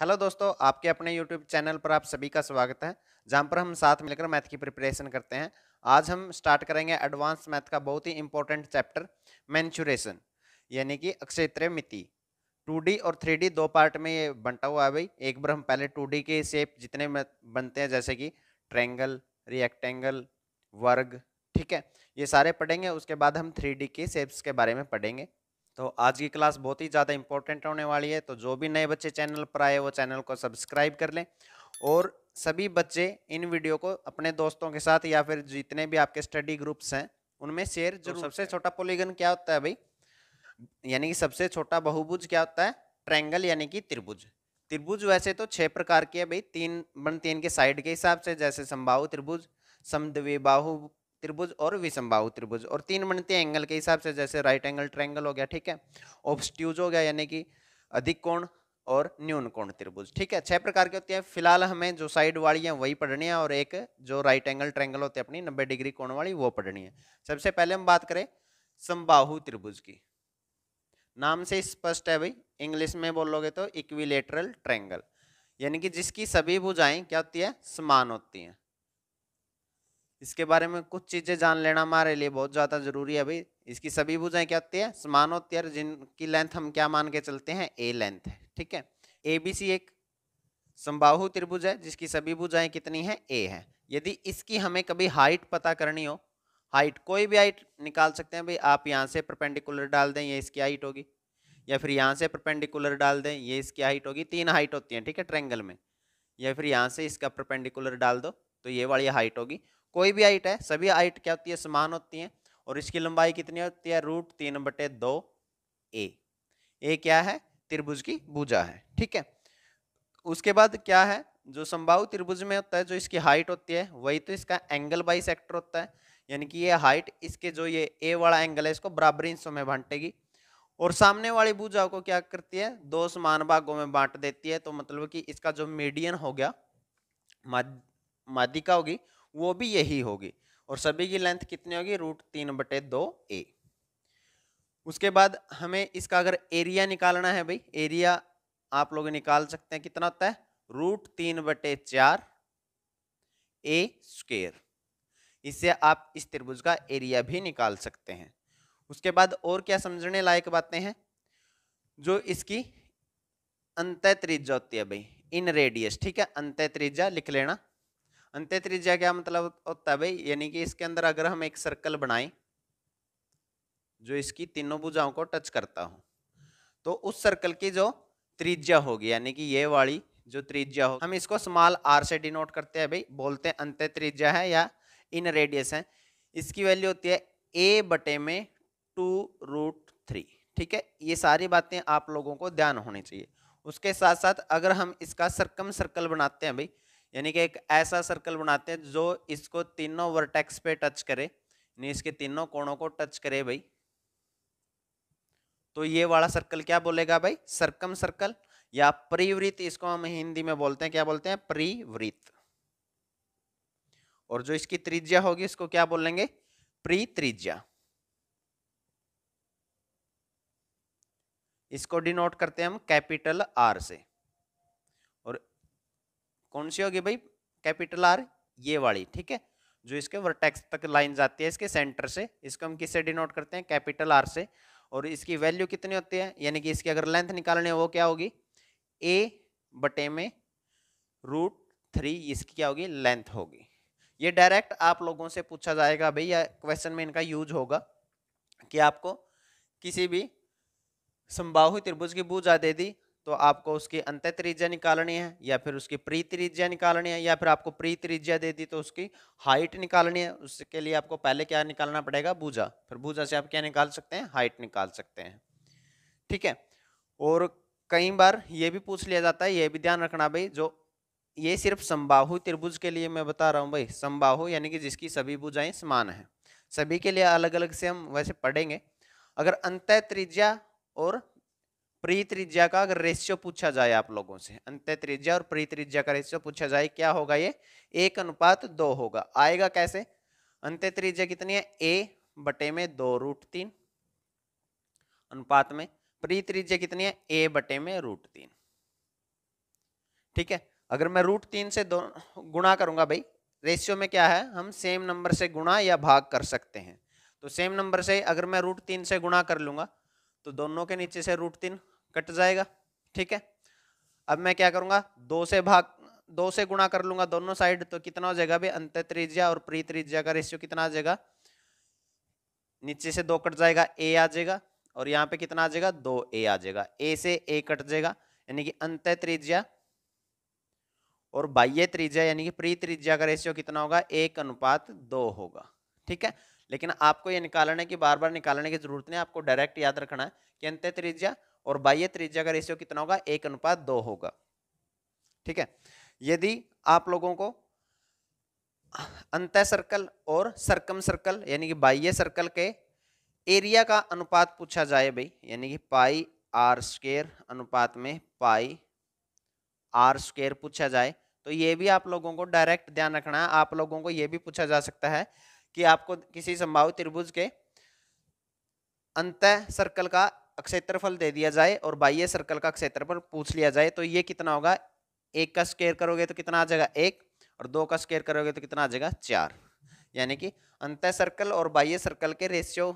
hello दोस्तों आपके अपने यूट्यूब चैनल पर आप सभी का स्वागत है जहां पर हम साथ मिलकर मैथ की प्रिपरेशन करते हैं आज हम स्टार्ट करेंगे एडवांस मैथ का बहुत ही इंपॉर्टेंट चैप्टर मैंचुरेशन यानी कि अक्षेत्रीय मिति टू और थ्री दो पार्ट में ये बंटा हुआ है भाई एक बार हम पहले टू के शेप जितने बनते हैं जैसे कि ट्रेंगल रिएक्टेंगल वर्ग ठीक है ये सारे पढ़ेंगे उसके बाद हम थ्री के शेप्स के बारे में पढ़ेंगे तो आज की क्लास बहुत ही ज़्यादा इंपॉर्टेंट होने वाली है तो जो भी नए बच्चे चैनल पर आए वो चैनल को सब्सक्राइब कर लें और सभी बच्चे इन वीडियो को अपने दोस्तों के साथ या फिर जितने भी आपके स्टडी ग्रुप्स हैं उनमें शेयर जो तो सबसे छोटा पोलीगन क्या होता है भाई यानी कि सबसे छोटा बहुभुज क्या होता है ट्रैंगल यानी कि त्रिभुज त्रिभुज वैसे तो छः प्रकार के है भाई तीन बन तीन के साइड के हिसाब से जैसे संभाव त्रिभुज समद्विबाहु त्रिभुज और विषमबाहु त्रिभुज और तीन बनते हैं एंगल के हिसाब से जैसे राइट एंगल ट्रायंगल हो गया ठीक है ऑब्स्ट्यूज हो गया यानी कि अधिक कोण और न्यून कोण त्रिभुज ठीक है छह प्रकार के होते हैं फिलहाल हमें जो साइड वाली है वही पढ़नी है और एक जो राइट एंगल ट्रायंगल होते हैं अपनी नब्बे डिग्री कोण वाली वो पढ़नी है सबसे पहले हम बात करें समबाहु त्रिभुज की नाम से स्पष्ट है भाई इंग्लिश में बोलोगे तो इक्विलेटरल ट्रैंगल यानी कि जिसकी सभी भुजाएं क्या होती है समान होती हैं इसके बारे में कुछ चीज़ें जान लेना हमारे लिए बहुत ज़्यादा ज़रूरी है भाई इसकी सभी भुजाएं क्या होती है समान होती है जिनकी लेंथ हम क्या मान के चलते हैं ए लेंथ है ठीक है ए बी सी एक संबाहु त्रिभुज है जिसकी सभी भुजाएं कितनी हैं ए है यदि इसकी हमें कभी हाइट पता करनी हो हाइट कोई भी हाइट निकाल सकते हैं भाई आप यहाँ से परपेंडिकुलर डाल दें ये इसकी हाइट होगी या फिर यहाँ से परपेंडिकुलर डाल दें ये इसकी हाइट होगी तीन हाइट होती हैं ठीक है ट्रेंगल में या फिर यहाँ से इसका परपेंडिकुलर डाल दो तो ये वाली हाइट होगी कोई भी हाइट है सभी हाइट क्या होती है समान होती है और इसकी लंबाई कितनी होती है रूट तीन बटे दो ए ए क्या है त्रिभुज की भुजा है ठीक है उसके बाद क्या है जो संभाव त्रिभुज में होता है जो इसकी हाइट होती है वही तो इसका एंगल बाई सेक्टर होता है यानी कि ये हाइट इसके जो ये ए वाला एंगल है इसको बराबर इंसों में बांटेगी और सामने वाली भुजा को क्या करती है दो समान भागों में बांट देती है तो मतलब कि इसका जो मीडियन हो गया माध्यिका होगी वो भी यही होगी और सभी की लेंथ कितनी होगी रूट तीन बटे दो ए उसके बाद हमें इसका अगर एरिया निकालना है भाई एरिया आप लोग निकाल सकते हैं कितना होता है रूट तीन बटे चार ए स्क्वेयर इससे आप इस त्रिभुज का एरिया भी निकाल सकते हैं उसके बाद और क्या समझने लायक बातें हैं जो इसकी अंत त्रिज्या होती है भाई इन रेडियस ठीक है अंत त्रिज्या लिख लेना अंत्य त्रिज्या क्या मतलब होता है भाई यानी कि इसके अंदर अगर हम एक सर्कल बनाएं जो इसकी तीनों भुजाओं को टच करता हो तो उस सर्कल की जो त्रिज्या होगी यानी कि ये वाली जो त्रिज्या हो हम इसको स्मॉल आर से डिनोट करते हैं भाई बोलते हैं अंत्य त्रिज्या है या इन रेडियस है इसकी वैल्यू होती है ए बटे में टू रूट थ्री ठीक है ये सारी बातें आप लोगों को ध्यान होनी चाहिए उसके साथ साथ अगर हम इसका सर्कम सर्कल बनाते हैं भाई यानी कि एक ऐसा सर्कल बनाते हैं जो इसको तीनों वर्टेक्स पे टच करे यानी इसके तीनों कोणों को टच करे भाई तो ये वाला सर्कल क्या बोलेगा भाई सर्कम सर्कल या परिवृत्त इसको हम हिंदी में बोलते हैं क्या बोलते हैं परिवृत और जो इसकी त्रिज्या होगी इसको क्या बोलेंगे प्री त्रिज्या इसको डिनोट करते हैं हम कैपिटल आर से कौन सी होगी भाई कैपिटल आर ये वाली ठीक है जो इसके वर्टेक्स तक लाइन जाती है इसके सेंटर से इसको हम किससे डिनोट करते हैं कैपिटल आर से और इसकी वैल्यू कितनी होती है यानी कि इसकी अगर लेंथ निकालनी है वो क्या होगी ए बटे में रूट थ्री इसकी क्या होगी लेंथ होगी ये डायरेक्ट आप लोगों से पूछा जाएगा भाई या क्वेश्चन में इनका यूज होगा कि आपको किसी भी संबाहु त्रिभुज की भुजा दे दी तो आपको उसकी अंत त्रिज्या निकालनी है या फिर उसकी प्री त्रिज्या निकालनी है या फिर आपको प्री त्रिज्या दे दी तो उसकी हाइट निकालनी है उसके लिए आपको पहले क्या निकालना पड़ेगा भूजा फिर भूजा से आप क्या निकाल सकते हैं हाइट निकाल सकते हैं ठीक है और कई बार ये भी पूछ लिया जाता है ये भी ध्यान रखना भाई जो ये सिर्फ संबाहु त्रिभुज के लिए मैं बता रहा हूँ भाई संबाहु यानी कि जिसकी सभी भुजाएं समान हैं सभी के लिए अलग अलग से हम वैसे पढ़ेंगे अगर अंत त्रिज्या और प्री त्रिज्या का अगर रेशियो पूछा जाए आप लोगों से अंत्य त्रिज्या और प्री त्रिज्या का रेशियो पूछा जाए क्या होगा ये एक अनुपात दो होगा आएगा कैसे अंत्य त्रिज्या कितनी है ए बटे में दो रूट तीन अनुपात में प्री त्रिज्या कितनी है ए बटे में रूट तीन ठीक है अगर मैं रूट तीन से दो गुणा करूंगा भाई रेशियो में क्या है हम सेम नंबर से गुणा या भाग कर सकते हैं तो सेम नंबर से अगर मैं रूट तीन से गुणा कर लूंगा तो दोनों के नीचे से रूट तीन कट जाएगा ठीक है अब मैं क्या करूंगा दो से भाग दो से गुणा कर लूंगा दोनों साइड तो कितना हो जाएगा भाई अंत त्रिज्या और प्री त्रिज्या का रेशियो कितना आ जाएगा नीचे से दो कट जाएगा ए आ जाएगा और यहाँ पे कितना आ जाएगा दो ए आ जाएगा ए से ए कट जाएगा यानी कि अंत त्रिज्या और बाह्य त्रिज्या यानी कि प्री त्रिज्या का रेशियो कितना होगा एक अनुपात दो होगा ठीक है लेकिन आपको ये निकालने की बार बार निकालने की जरूरत नहीं आपको डायरेक्ट याद रखना है कि अंत त्रिज्या और बाह्य त्रिज्या का रेशियो कितना होगा एक अनुपात दो होगा ठीक है यदि आप लोगों को अंत सर्कल और सर्कम सर्कल यानी कि बाह्य सर्कल के एरिया का अनुपात पूछा जाए भाई यानी कि पाई आर स्केयर अनुपात में पाई आर स्केयर पूछा जाए तो ये भी आप लोगों को डायरेक्ट ध्यान रखना है आप लोगों को ये भी पूछा जा सकता है कि आपको किसी संभावित त्रिभुज के अंत सर्कल का अक्षेत्रफल दे दिया जाए और बाह्य सर्कल का क्षेत्रफल पूछ लिया जाए तो ये कितना होगा एक का स्केयर करोगे तो कितना आ जाएगा एक और दो का स्केयर करोगे तो कितना आ जाएगा चार यानी कि अंत सर्कल और बाह्य सर्कल के रेशियो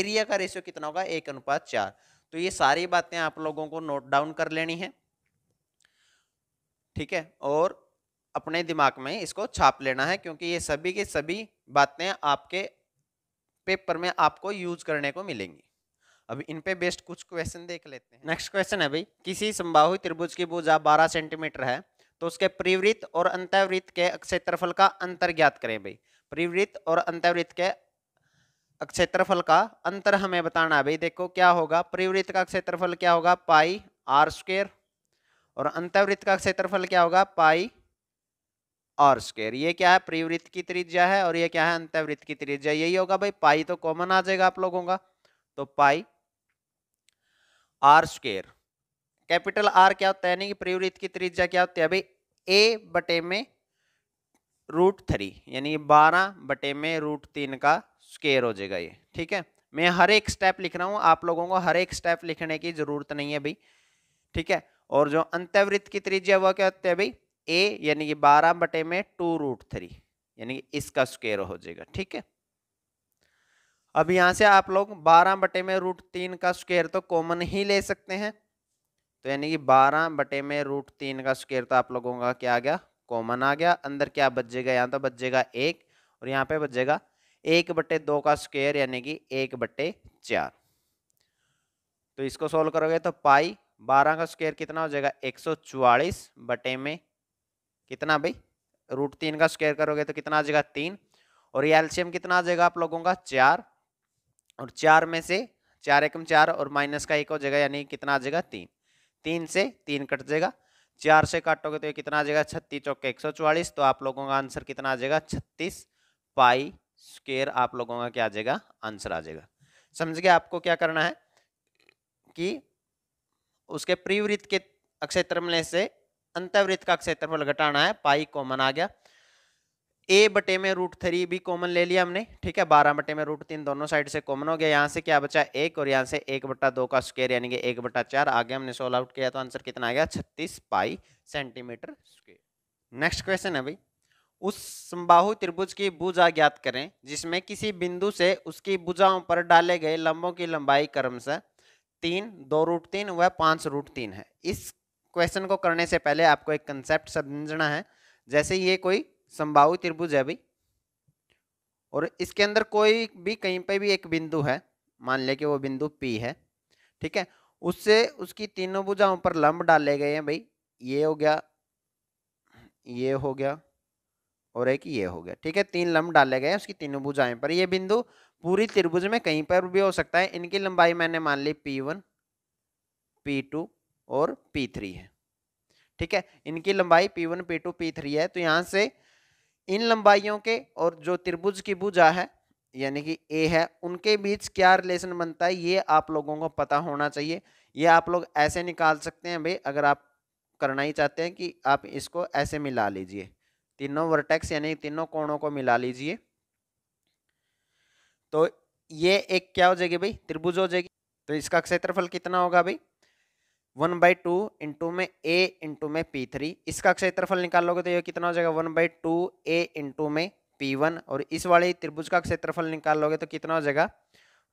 एरिया का रेशियो कितना होगा एक अनुपात चार तो ये सारी बातें आप लोगों को नोट डाउन कर लेनी है ठीक है और अपने दिमाग में इसको छाप लेना है क्योंकि ये सभी के सभी बातें आपके पेपर में आपको यूज करने को मिलेंगी अब इन पे बेस्ड कुछ क्वेश्चन देख लेते हैं नेक्स्ट क्वेश्चन है भाई किसी संभावित त्रिभुज की भुजा 12 सेंटीमीटर है तो उसके प्रिवृत्त और अंतवृत्त के क्षेत्रफल का अंतर ज्ञात करें भाई प्रिवृत्त और अंतवृत्त के क्षेत्रफल का अंतर हमें बताना है भाई देखो क्या होगा प्रिवृत्त का क्षेत्रफल क्या होगा पाई आर स्क्वेयर और अंतवृत्त का क्षेत्रफल क्या होगा पाई आर स्क्वेयर ये क्या है प्रिवृत्त की त्रिज्या है और ये क्या है अंतवृत्त की त्रिज्या यही होगा भाई पाई तो कॉमन आ जाएगा आप लोगों का तो pi r square capital R क्या होता है यानी कि प्रवृत्त की त्रिज्या क्या होती है भाई ए बटे में रूट थ्री यानी बारह बटे में रूट तीन का स्केयर हो जाएगा ये ठीक है मैं हर एक स्टेप लिख रहा हूँ आप लोगों को हर एक स्टेप लिखने की जरूरत नहीं है भाई ठीक है और जो अंत्यवृत्त की त्रिज्या वह क्या होती है भाई ए यानी कि बारह बटे में टू रूट थ्री यानी कि इसका स्केयर हो जाएगा ठीक है अब यहाँ से आप लोग बारह बटे में रूट तीन का स्क्वेयर तो कॉमन ही ले सकते हैं तो यानी कि बारह बटे में रूट तीन का स्क्वेयर तो आप लोगों का क्या आ गया कॉमन आ गया अंदर क्या बजेगा यहाँ तो बजेगा एक और यहाँ पे बजेगा एक बटे दो का स्क्वेयर यानी कि एक बटे चार तो इसको सोल्व करोगे तो पाई बारह का स्क्वेयर कितना हो जाएगा एक सौ चौवालीस बटे में कितना भाई रूट तीन का स्क्वेयर करोगे तो कितना आ जाएगा तीन और ये एल्शियम कितना आ जाएगा आप लोगों का चार और चार में से चार एकम चार और माइनस का एक हो जाएगा यानी कितना आ जाएगा तीन तीन से तीन कट जाएगा चार से काटोगे तो ये कितना आ जाएगा छत्तीस चौके एक सौ चौवालीस तो आप लोगों का आंसर कितना आ जाएगा छत्तीस पाई स्केयर आप लोगों का क्या आ जाएगा आंसर आ जाएगा समझ गया आपको क्या करना है कि उसके प्रीवृत्त के अक्षय में से अंतवृत्त का अक्षय तरफल घटाना है पाई कॉमन आ गया ए बटे में रूट थ्री भी कॉमन ले लिया हमने ठीक है बारह बटे में रूट तीन दोनों साइड से कॉमन हो गया यहाँ से क्या बचा एक और यहाँ से एक बटा दो का स्क्वेयर यानी कि एक बटा चार आगे हमने सोल्व आउट किया तो आंसर कितना आ गया छत्तीस pi centimetre square next question है भाई उस समबाहु त्रिभुज की भुजा ज्ञात करें जिसमें किसी बिंदु से उसकी भुजाओं पर डाले गए लंबों की लंबाई क्रम से तीन दो रूट तीन व पाँच रूट तीन है इस क्वेश्चन को करने से पहले आपको एक कंसेप्ट समझना है जैसे ये कोई संभाव त्रिभुज है भाई और इसके अंदर कोई भी कहीं पे भी एक बिंदु है मान ले कि वो बिंदु पी है ठीक है उससे उसकी तीनों भुजाओं पर लंब डाले गए हैं भाई ये हो गया ये हो गया और एक ये हो गया ठीक है तीन लंब डाले गए हैं उसकी तीनों भुजाएं पर ये बिंदु पूरी त्रिभुज में कहीं पर भी हो सकता है इनकी लंबाई मैंने मान ली पी वन पी टू और पी थ्री है ठीक है इनकी लंबाई p one p two p three है तो यहाँ से इन लंबाइयों के और जो त्रिभुज की भुजा है यानी कि ए है उनके बीच क्या रिलेशन बनता है ये आप लोगों को पता होना चाहिए ये आप लोग ऐसे निकाल सकते हैं भाई अगर आप करना ही चाहते हैं कि आप इसको ऐसे मिला लीजिए तीनों वर्टेक्स यानी तीनों कोणों को मिला लीजिए तो ये एक क्या हो जाएगी भाई त्रिभुज हो जाएगी तो इसका क्षेत्रफल कितना होगा भाई वन बाई टू इंटू में ए इंटू में पी थ्री इसका क्षेत्रफल निकालोगे तो ये कितना हो जाएगा one by two a into में पी वन और इस वाले त्रिभुज का क्षेत्रफल निकालोगे तो कितना हो जाएगा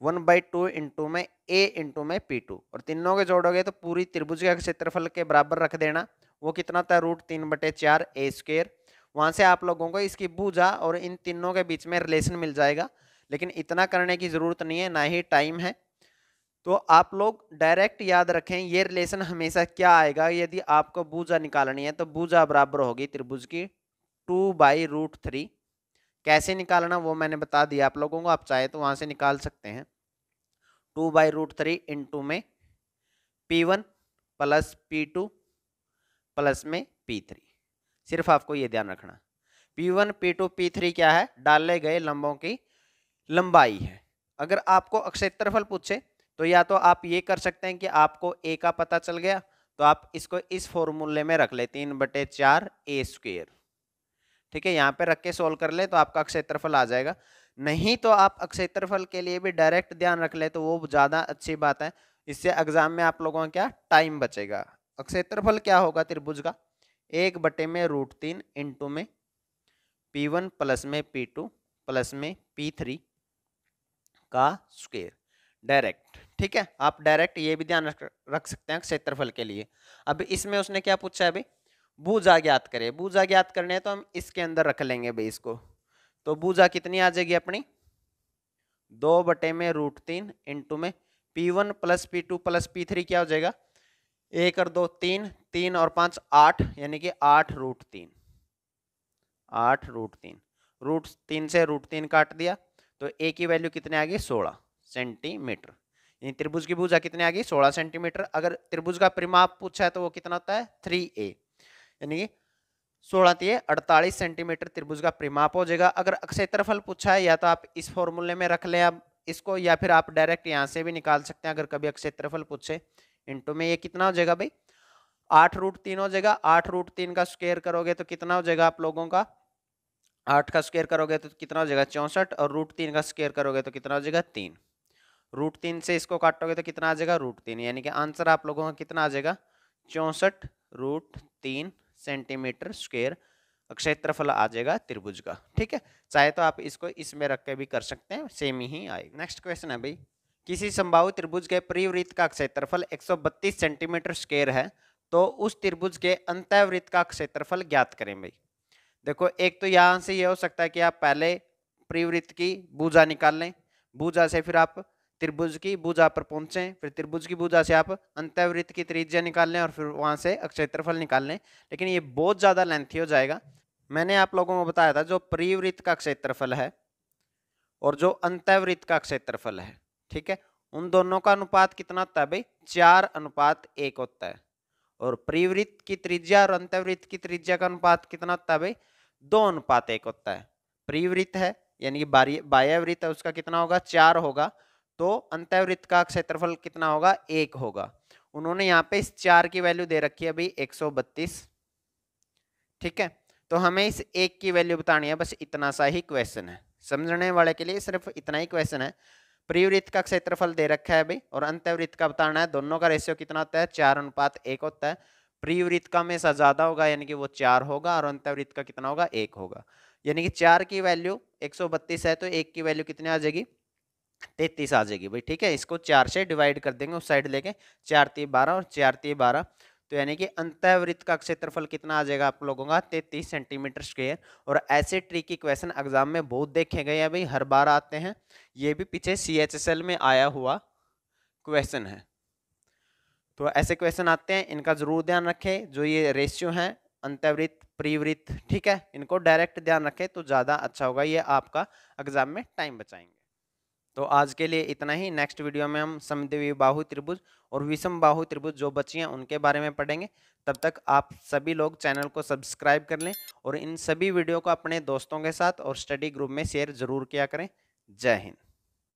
वन बाई टू इंटू में ए इंटू में पी टू और तीनों के जोड़ोगे तो पूरी त्रिभुज का क्षेत्रफल के बराबर रख देना वो कितना था रूट तीन बटे चार ए स्क्वेयर वहाँ से आप लोगों को इसकी भूजा और इन तीनों के बीच में रिलेशन मिल जाएगा लेकिन इतना करने की ज़रूरत नहीं है ना ही टाइम है तो आप लोग डायरेक्ट याद रखें ये रिलेशन हमेशा क्या आएगा यदि आपको भूजा निकालनी है तो भूजा बराबर होगी त्रिभुज की टू बाई रूट थ्री कैसे निकालना वो मैंने बता दिया आप लोगों को आप चाहे तो वहाँ से निकाल सकते हैं two by root three into में p one plus p two plus में पी थ्री सिर्फ आपको ये ध्यान रखना p one p two p three क्या है डाले गए लंबों की लंबाई है अगर आपको अक्षेत्रफल पूछे तो या तो आप ये कर सकते हैं कि आपको ए का पता चल गया तो आप इसको इस फॉर्मूले में रख ले तीन बटे चार ए स्क्वेयर ठीक है यहाँ पे रख के सोल्व कर ले तो आपका क्षेत्रफल आ जाएगा नहीं तो आप क्षेत्रफल के लिए भी डायरेक्ट ध्यान रख ले तो वो ज़्यादा अच्छी बात है इससे एग्जाम में आप लोगों का क्या टाइम बचेगा क्षेत्रफल क्या होगा त्रिभुज का एक बटे में रूट तीन इंटू में पी वन प्लस में पी टू प्लस में पी थ्री का स्क्वेयर डायरेक्ट ठीक है आप डायरेक्ट ये भी ध्यान रख सकते हैं क्षेत्रफल के लिए अब इसमें उसने क्या पूछा है भाई बूझा ज्ञात करें बूझा ज्ञात करने है तो हम इसके अंदर रख लेंगे भाई इसको तो बूझा कितनी आ जाएगी अपनी दो बटे में रूट तीन इंटू में p one plus p two plus p three क्या हो जाएगा एक और दो तीन तीन और पाँच आठ यानी कि आठ रूट तीन आठ रूट तीन रूट तीन से रूट तीन काट दिया तो ए की वैल्यू कितने आ गई सोलह सेंटीमीटर त्रिभुज की भुजा कितने आ गई सोलह सेंटीमीटर अगर त्रिभुज का परिमाप पूछा है तो वो कितना होता है थ्री ए यानी सोलह तीय अड़तालीस सेंटीमीटर त्रिभुज का परिमाप हो जाएगा अगर अक्षेत्रफल पूछा है या तो आप इस फॉर्मूले में रख लें आप इसको या फिर आप डायरेक्ट यहाँ से भी निकाल सकते हैं अगर कभी अक्षेत्रफल पूछे इंटू में ये कितना हो जाएगा भाई आठ रूट तीन हो जाएगा आठ रूट तीन का स्क्वेयर करोगे तो कितना हो जाएगा आप लोगों का आठ का स्क्वेयर करोगे तो कितना हो जाएगा चौंसठ और रूट तीन का स्क्वेयर करोगे तो कितना हो जाएगा तीन रूट तीन से इसको काटोगे तो कितना आ जाएगा रूट तीन यानी कि आंसर आप लोगों का कितना आ जाएगा चौंसठ रूट तीन सेंटीमीटर स्क्वेयर क्षेत्रफल आ जाएगा त्रिभुज का ठीक है चाहे तो आप इसको इसमें रख के भी कर सकते हैं सेम ही आएगा नेक्स्ट क्वेश्चन है भाई किसी संभावित त्रिभुज के परिवृत्त का क्षेत्रफल एक सेंटीमीटर स्क्वेयर है तो उस त्रिभुज के अंतवृत्त का क्षेत्रफल ज्ञात करें भाई देखो एक तो यहाँ से ये यह हो सकता है कि आप पहले परिवृत्त की भूजा निकाल लें भूजा से फिर आप त्रिभुज की भुजा पर पहुंचे फिर त्रिभुज की भुजा से आप अंत्यवृत्त की त्रिज्या निकाल लें और फिर वहां से अक्षेत्रफल निकाल लें लेकिन ये बहुत ज़्यादा लेंथी हो जाएगा मैंने आप लोगों को बताया था जो परिवृत्त का क्षेत्रफल है और जो अंत्यवृत्त का क्षेत्रफल है ठीक है उन दोनों का अनुपात कितना होता है भाई चार अनुपात एक होता है और परिवृत्त की त्रिज्या और अंत्यवृत्त की त्रिज्या का अनुपात कितना होता है भाई दो अनुपात एक होता है परिवृत्त है यानी कि बाह्यवृत्त है उसका कितना होगा चार होगा तो अंतर्वृत्त का क्षेत्रफल कितना होगा एक होगा उन्होंने यहाँ पे इस चार की वैल्यू दे रखी है अभी एक सौ बत्तीस ठीक है तो हमें इस एक की वैल्यू बतानी है बस इतना सा ही क्वेश्चन है समझने वाले के लिए सिर्फ इतना ही क्वेश्चन है प्रियवृत्त का क्षेत्रफल दे रखा है अभी और अंत्यवृत्त का बताना है दोनों का रेशियो कितना होता है चार अनुपात एक होता है प्रियवृत्त का हमेशा ज्यादा होगा यानी कि वो चार होगा और अंत्यवृत्त का कितना होगा एक होगा यानी कि चार की वैल्यू एक है तो एक की वैल्यू कितनी आ जाएगी तैतीस आ जाएगी भाई ठीक है इसको चार से डिवाइड कर देंगे उस साइड लेके चार ती बारह और चार ती बारह तो यानी कि अंतवृत्त का क्षेत्रफल कितना आ जाएगा आप लोगों का तैतीस सेंटीमीटर स्क्वेयर और ऐसे ट्रिकी क्वेश्चन एग्जाम में बहुत देखे गए हैं भाई हर बार आते हैं ये भी पीछे सी में आया हुआ क्वेश्चन है तो ऐसे क्वेश्चन आते हैं इनका जरूर ध्यान रखें जो ये रेशियो है अंतवृत्त प्रीवृत्त ठीक है इनको डायरेक्ट ध्यान रखें तो ज़्यादा अच्छा होगा ये आपका एग्जाम में टाइम बचाएंगे तो आज के लिए इतना ही नेक्स्ट वीडियो में हम समदेवी बाहु त्रिभुज और विषम बाहु त्रिभुज जो बची हैं उनके बारे में पढ़ेंगे तब तक आप सभी लोग चैनल को सब्सक्राइब कर लें और इन सभी वीडियो को अपने दोस्तों के साथ और स्टडी ग्रुप में शेयर जरूर किया करें जय हिंद